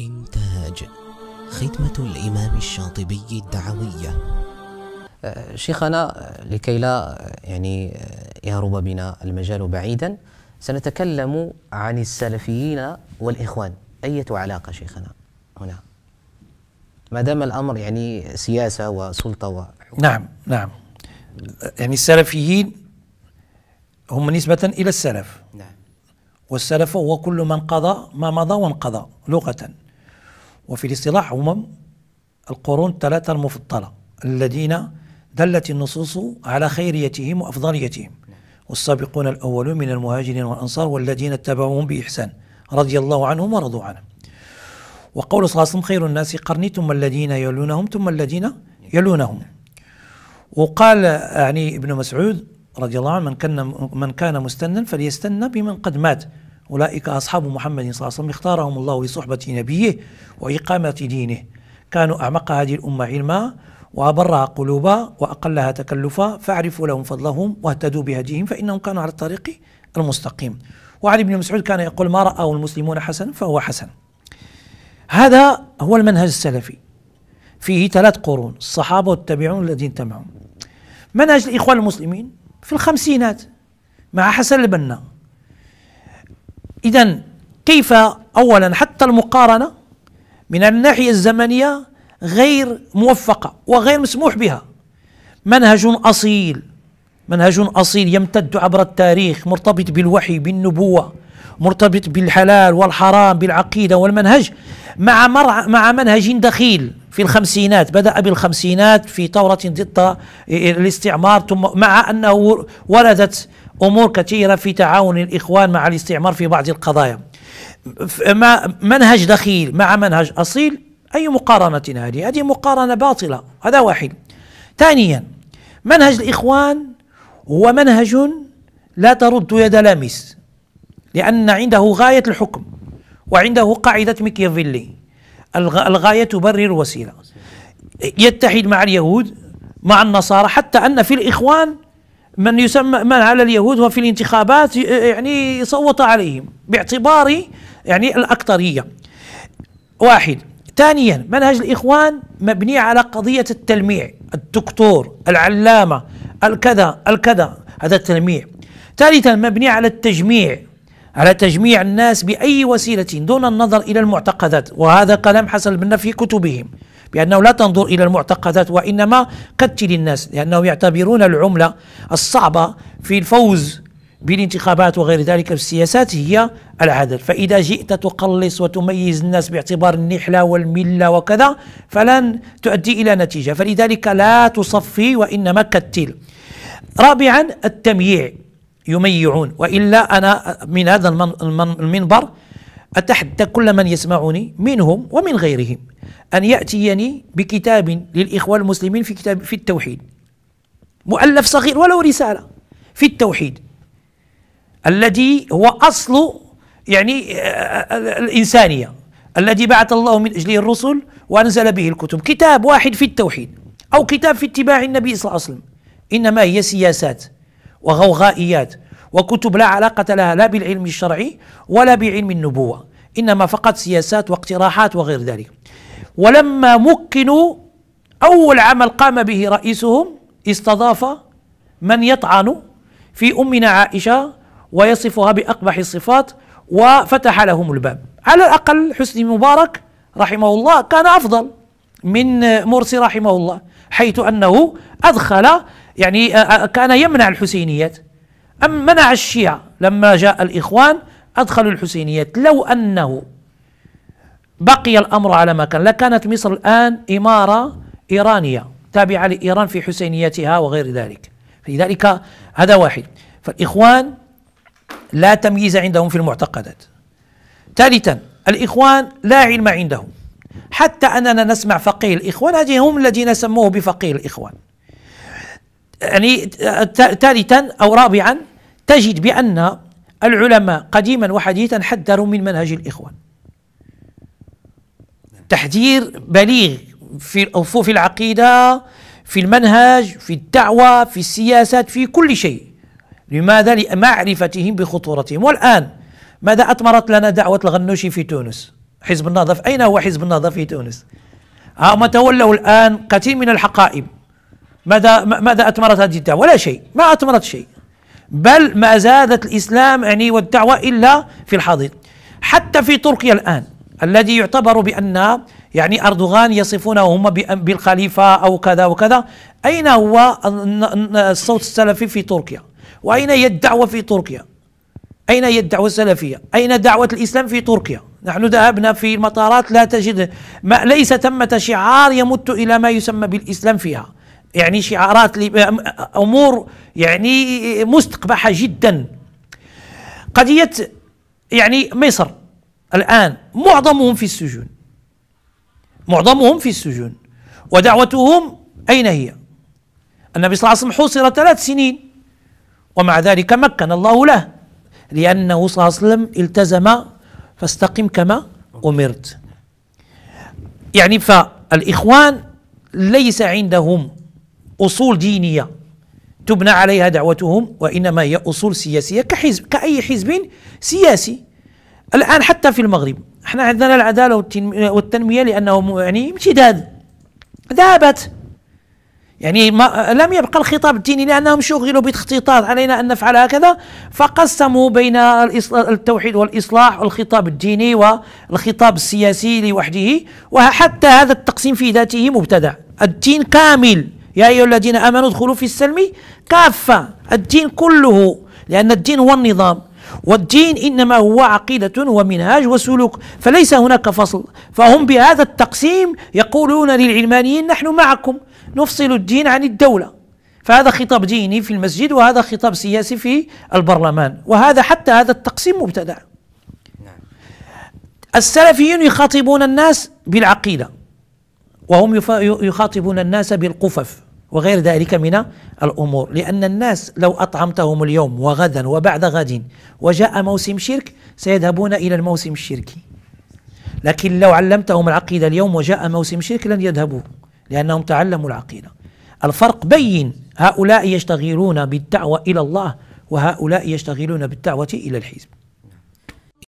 إنتاج خدمة الإمام الشاطبي الدعوية أه، شيخنا أه، لكي لا أه، يعني يهرب بنا المجال بعيدا سنتكلم عن السلفيين والإخوان أية علاقة شيخنا هنا ما دام الأمر يعني سياسة وسلطة وحكم نعم نعم يعني السلفيين هم نسبة إلى السلف نعم والسلف هو كل من قضى ما مضى وانقضى لغة وفي الاصطلاح هم القرون الثلاثة المفضلة الذين دلت النصوص على خيريتهم وأفضليتهم والسابقون الأولون من المهاجرين والأنصار والذين اتبعوهم بإحسان رضي الله عنهم ورضوا عنه وقول صلى الله عليه وسلم خير الناس قرني ثم الذين يلونهم ثم الذين يلونهم وقال يعني ابن مسعود رضي الله عنه من كان من كان مستنا فليستنى بمن قد مات أولئك أصحاب محمد صلى الله عليه وسلم اختارهم الله لصحبة نبيه وإقامة دينه كانوا أعمق هذه الأمة علما وأبرها قلوبا وأقلها تكلفا فاعرفوا لهم فضلهم واهتدوا بهديهم فإنهم كانوا على الطريق المستقيم وعلي بن مسعود كان يقول ما رآه المسلمون حسن فهو حسن هذا هو المنهج السلفي فيه ثلاث قرون الصحابة والتابعون الذين تبعهم منهج الإخوان المسلمين في الخمسينات مع حسن البنا إذا كيف أولا حتى المقارنة من الناحية الزمنية غير موفقة وغير مسموح بها منهج أصيل منهج أصيل يمتد عبر التاريخ مرتبط بالوحي بالنبوة مرتبط بالحلال والحرام بالعقيدة والمنهج مع, مرع مع منهج دخيل في الخمسينات بدأ بالخمسينات في ثورة ضد الاستعمار ثم مع أنه ولدت امور كثيره في تعاون الاخوان مع الاستعمار في بعض القضايا ما منهج دخيل مع منهج اصيل اي مقارنه هذه هذه مقارنه باطله هذا واحد ثانيا منهج الاخوان هو منهج لا ترد يد لامس لان عنده غايه الحكم وعنده قاعده ميكيافيلي الغايه تبرر الوسيله يتحد مع اليهود مع النصارى حتى ان في الاخوان من يسمى من على اليهود وفي الانتخابات يعني صوت عليهم باعتبار يعني الأكثرية واحد ثانيا منهج الإخوان مبني على قضية التلميع الدكتور العلامة الكذا الكذا هذا التلميع ثالثا مبني على التجميع على تجميع الناس بأي وسيلة دون النظر إلى المعتقدات وهذا كلام حصل البنا في كتبهم بأنه لا تنظر إلى المعتقدات وإنما كتل الناس لأنهم يعتبرون العملة الصعبة في الفوز بالانتخابات وغير ذلك في السياسات هي العدل فإذا جئت تقلص وتميز الناس باعتبار النحلة والملة وكذا فلن تؤدي إلى نتيجة فلذلك لا تصفي وإنما كتل رابعا التمييع يميعون وإلا أنا من هذا المنبر أتحدى كل من يسمعني منهم ومن غيرهم أن يأتيني بكتاب للإخوة المسلمين في كتاب في التوحيد مؤلف صغير ولو رسالة في التوحيد الذي هو أصل يعني آه، آه، آه، الإنسانية الذي بعث الله من أجله الرسل وأنزل به الكتب كتاب واحد في التوحيد أو كتاب في اتباع النبي صلى الله عليه وسلم إنما هي سياسات وغوغائيات وكتب لا علاقة لها لا بالعلم الشرعي ولا بعلم النبوة إنما فقط سياسات واقتراحات وغير ذلك ولما مكنوا أول عمل قام به رئيسهم استضاف من يطعن في أمنا عائشة ويصفها بأقبح الصفات وفتح لهم الباب على الأقل حسني مبارك رحمه الله كان أفضل من مرسي رحمه الله حيث أنه أدخل يعني كان يمنع الحسينيات أم منع الشيعة لما جاء الإخوان أدخلوا الحسينيات لو أنه بقي الأمر على ما كان لكانت مصر الآن إمارة إيرانية تابعة لإيران في حسينيتها وغير ذلك فلذلك هذا واحد فالإخوان لا تمييز عندهم في المعتقدات ثالثا الإخوان لا علم عندهم حتى أننا نسمع فقيه الإخوان هذه هم الذين سموه بفقيه الإخوان يعني ثالثا أو رابعا تجد بأن العلماء قديما وحديثا حذروا من منهج الإخوان تحذير بليغ في في العقيدة في المنهج في الدعوة في السياسات في كل شيء لماذا؟ لمعرفتهم بخطورتهم والآن ماذا أثمرت لنا دعوة الغنوشي في تونس حزب النهضة أين هو حزب النهضة في تونس هم تولوا الآن كثير من الحقائب ماذا ماذا أثمرت هذه الدعوة ولا شيء ما أثمرت شيء بل ما زادت الإسلام يعني والدعوة إلا في الحضيض حتى في تركيا الآن الذي يعتبر بأن يعني أردوغان يصفونه هم بالخليفة أو كذا وكذا أين هو الصوت السلفي في تركيا وأين هي الدعوة في تركيا أين هي الدعوة السلفية أين دعوة الإسلام في تركيا نحن ذهبنا في المطارات لا تجد ما ليس ثمة شعار يمت إلى ما يسمى بالإسلام فيها يعني شعارات أمور يعني مستقبحة جدا قضية يعني مصر الآن معظمهم في السجون معظمهم في السجون ودعوتهم أين هي النبي صلى الله عليه وسلم حوصر ثلاث سنين ومع ذلك مكن الله له لأنه صلى الله عليه وسلم التزم فاستقم كما أمرت يعني فالإخوان ليس عندهم أصول دينية تبنى عليها دعوتهم وإنما هي أصول سياسية كحزب كأي حزب سياسي الآن حتى في المغرب احنا عندنا العدالة والتنمية لأنه يعني امتداد ذهبت يعني ما لم يبقى الخطاب الديني لأنهم شغلوا بتخطيطات علينا أن نفعل هكذا فقسموا بين التوحيد والإصلاح والخطاب الديني والخطاب السياسي لوحده وحتى هذا التقسيم في ذاته مبتدع الدين كامل يا أيها الذين آمنوا ادخلوا في السلم كافة الدين كله لأن الدين هو النظام والدين إنما هو عقيدة ومنهاج وسلوك فليس هناك فصل فهم بهذا التقسيم يقولون للعلمانيين نحن معكم نفصل الدين عن الدولة فهذا خطاب ديني في المسجد وهذا خطاب سياسي في البرلمان وهذا حتى هذا التقسيم مبتدع السلفيون يخاطبون الناس بالعقيدة وهم يخاطبون الناس بالقفف وغير ذلك من الأمور لأن الناس لو أطعمتهم اليوم وغدا وبعد غد وجاء موسم شرك سيذهبون إلى الموسم الشركي لكن لو علمتهم العقيدة اليوم وجاء موسم شرك لن يذهبوا لأنهم تعلموا العقيدة الفرق بين هؤلاء يشتغلون بالدعوة إلى الله وهؤلاء يشتغلون بالدعوة إلى الحزب